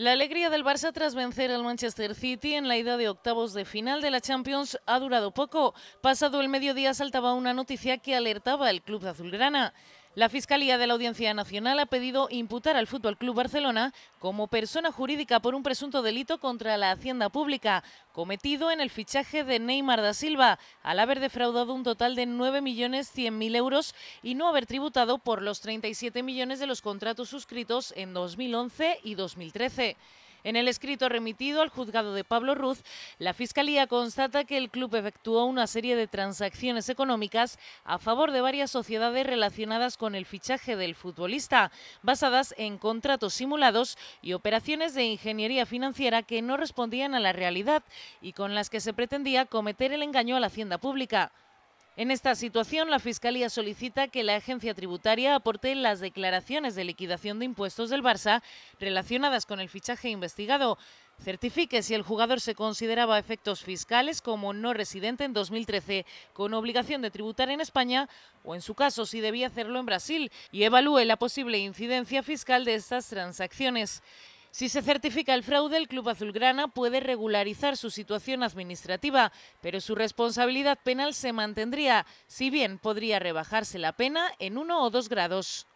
La alegría del Barça tras vencer al Manchester City en la ida de octavos de final de la Champions ha durado poco. Pasado el mediodía saltaba una noticia que alertaba al club azulgrana. La Fiscalía de la Audiencia Nacional ha pedido imputar al Fútbol Club Barcelona como persona jurídica por un presunto delito contra la hacienda pública cometido en el fichaje de Neymar da Silva al haber defraudado un total de 9.100.000 euros y no haber tributado por los 37 millones de los contratos suscritos en 2011 y 2013. En el escrito remitido al juzgado de Pablo Ruz, la Fiscalía constata que el club efectuó una serie de transacciones económicas a favor de varias sociedades relacionadas con el fichaje del futbolista, basadas en contratos simulados y operaciones de ingeniería financiera que no respondían a la realidad y con las que se pretendía cometer el engaño a la hacienda pública. En esta situación, la Fiscalía solicita que la agencia tributaria aporte las declaraciones de liquidación de impuestos del Barça relacionadas con el fichaje investigado. Certifique si el jugador se consideraba efectos fiscales como no residente en 2013, con obligación de tributar en España, o en su caso si debía hacerlo en Brasil, y evalúe la posible incidencia fiscal de estas transacciones. Si se certifica el fraude, el Club Azulgrana puede regularizar su situación administrativa, pero su responsabilidad penal se mantendría, si bien podría rebajarse la pena en uno o dos grados.